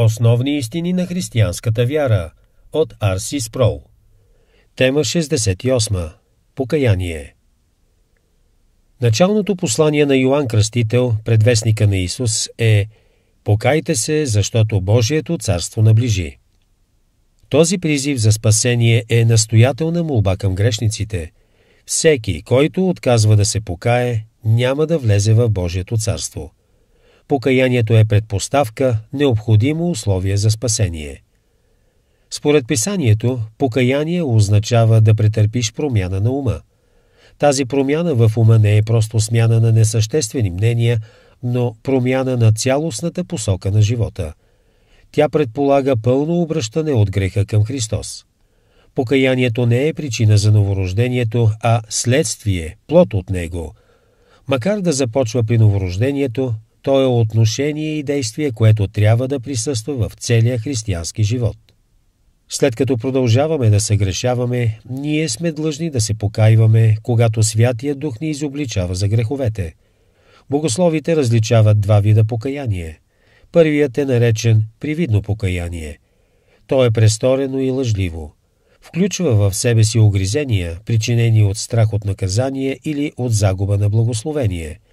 Основни истини на християнската вяра от Арси Спрол. Тема 68. Покаяние. Началното послание на Йоанн Кръстител, предвестника на Исус, е «Покайте се, защото Божието царство наближи». Този призив за спасение е настоятелна молба към грешниците. Всеки, който отказва да се покае, няма да влезе в Божието царство – покаянието е предпоставка, необходимо условие за спасение. Според писанието, покаяние означава да претърпиш промяна на ума. Тази промяна в ума не е просто смяна на несъществени мнения, но промяна на цялостната посока на живота. Тя предполага пълно обръщане от греха към Христос. Покаянието не е причина за новорождението, а следствие, плод от него. Макар да започва при новорождението, то е отношение и действие, което трябва да присъства в целия християнски живот. След като продължаваме да съгрешаваме, ние сме длъжни да се покаиваме, когато Святия Дух ни изобличава за греховете. Богословите различават два вида покаяние. Първият е наречен привидно покаяние. То е престорено и лъжливо. Включва в себе си огризения, причинени от страх от наказание или от загуба на благословение –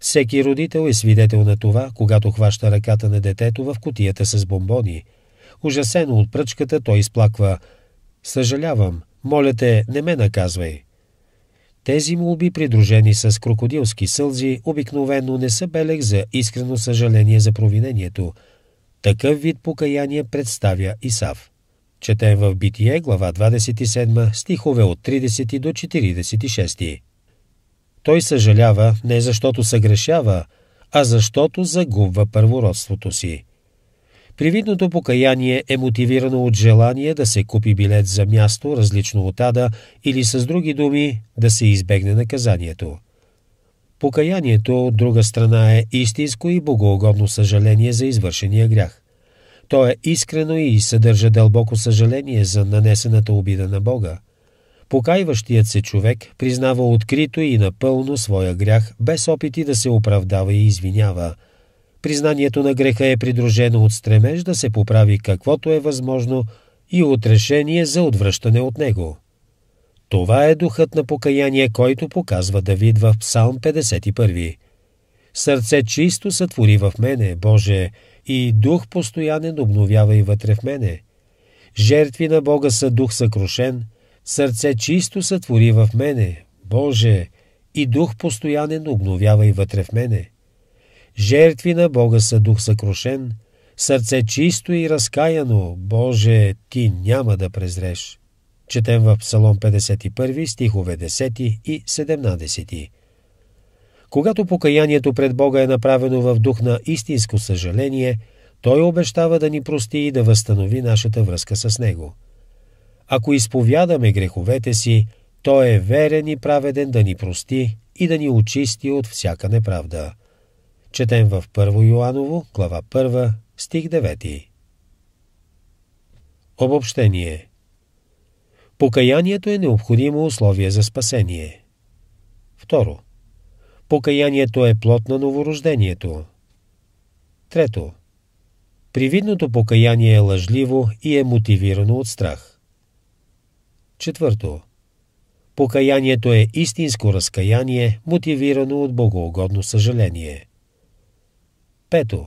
всеки родител е свидетел на това, когато хваща ръката на детето в котията с бомбони. Ужасено от пръчката, той изплаква «Съжалявам, моля те, не ме наказвай». Тези молби, придружени с крокодилски сълзи, обикновено не са белег за искрено съжаление за провинението. Такъв вид покаяние представя Исав. Четем в Битие, глава 27, стихове от 30 до 46. Той съжалява не защото съгрешава, а защото загубва първородството си. Привидното покаяние е мотивирано от желание да се купи билет за място, различно от ада, или с други думи, да се избегне наказанието. Покаянието, от друга страна, е истинско и богоугодно съжаление за извършения грях. То е искрено и съдържа дълбоко съжаление за нанесената обида на Бога. Покайващият се човек признава открито и напълно своя грях, без опити да се оправдава и извинява. Признанието на греха е придружено от стремеж да се поправи каквото е възможно и от решение за отвръщане от него. Това е духът на покаяние, който показва Давид в Псалм 51. Сърце чисто сътвори в мене, Боже, и дух постоянен обновява и вътре в мене. Жертви на Бога са дух съкрушен – Сърце чисто сътвори в мене, Боже, и дух постоянен обновява и вътре в мене. Жертви на Бога са дух съкрушен, сърце чисто и разкаяно, Боже, ти няма да презреш. Четем в Псалом 51 стихове 10 и 17. Когато покаянието пред Бога е направено в дух на истинско съжаление, Той обещава да ни прости и да възстанови нашата връзка с Него – ако изповядаме греховете си, Той е верен и праведен да ни прости и да ни очисти от всяка неправда. Четем в 1 Йоаново, глава 1, стих 9. Обобщение Покаянието е необходимо условие за спасение. Второ. Покаянието е плод на новорождението. Трето. Привидното покаяние е лъжливо и е мотивирано от страх. Четвърто. Покаянието е истинско разкаяние, мотивирано от богоугодно съжаление. Пето.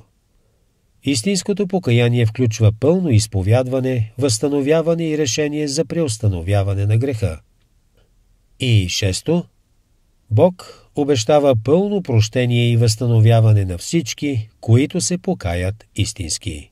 Истинското покаяние включва пълно изповядване, възстановяване и решение за преустановяване на греха. И шесто. Бог обещава пълно прощение и възстановяване на всички, които се покаят истински.